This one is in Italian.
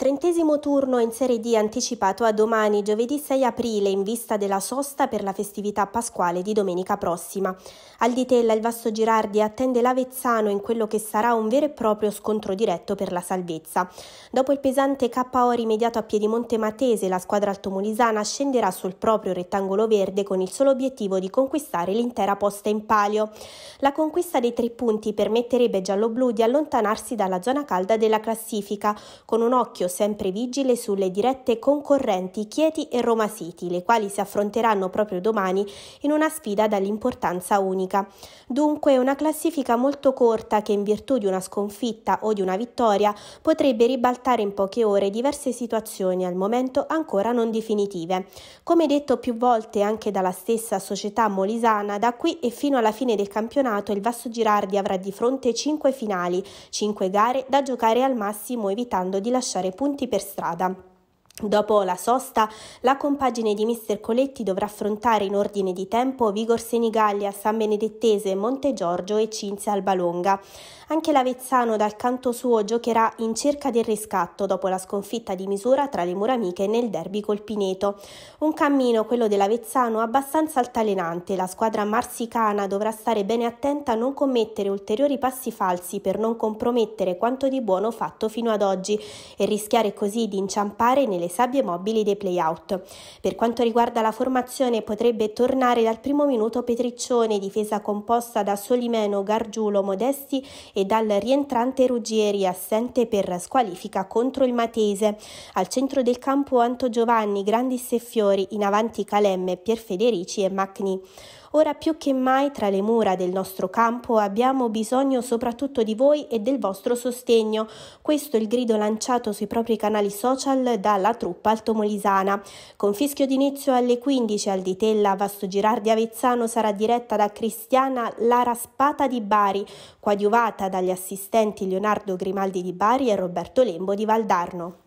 Trentesimo turno in Serie D anticipato a domani, giovedì 6 aprile, in vista della sosta per la festività pasquale di domenica prossima. Al Ditella il Vasto Girardi attende l'Avezzano in quello che sarà un vero e proprio scontro diretto per la salvezza. Dopo il pesante KO rimediato a Piedimonte Matese, la squadra altomolisana scenderà sul proprio rettangolo verde con il solo obiettivo di conquistare l'intera posta in palio. La conquista dei tre punti permetterebbe ai gialloblu di allontanarsi dalla zona calda della classifica, con un occhio sempre vigile sulle dirette concorrenti Chieti e Roma City, le quali si affronteranno proprio domani in una sfida dall'importanza unica. Dunque una classifica molto corta che in virtù di una sconfitta o di una vittoria potrebbe ribaltare in poche ore diverse situazioni al momento ancora non definitive. Come detto più volte anche dalla stessa società molisana, da qui e fino alla fine del campionato il Vasso Girardi avrà di fronte 5 finali, 5 gare da giocare al massimo evitando di lasciare appunti per strada. Dopo la sosta, la compagine di Mr. Coletti dovrà affrontare in ordine di tempo Vigor Senigallia, San Benedettese, Monte Giorgio e Cinzia Albalonga. Anche l'Avezzano dal canto suo giocherà in cerca del riscatto dopo la sconfitta di misura tra le Muramiche nel derby col Pineto. Un cammino, quello dell'Avezzano, abbastanza altalenante. La squadra marsicana dovrà stare bene attenta a non commettere ulteriori passi falsi per non compromettere quanto di buono fatto fino ad oggi e rischiare così di inciampare nelle sabbie mobili dei playout. Per quanto riguarda la formazione potrebbe tornare dal primo minuto Petriccione, difesa composta da Solimeno, Gargiulo, Modesti e dal rientrante Ruggieri assente per squalifica contro il Matese. Al centro del campo Anto Giovanni, Grandis e Fiori, in avanti Calemme, Pierfederici e Macni. Ora più che mai tra le mura del nostro campo abbiamo bisogno soprattutto di voi e del vostro sostegno. Questo è il grido lanciato sui propri canali social dalla truppa altomolisana. Con fischio d'inizio alle 15 al Ditella Vasto Girardi Avezzano sarà diretta da Cristiana Lara Spata di Bari, coadiuvata dagli assistenti Leonardo Grimaldi di Bari e Roberto Lembo di Valdarno.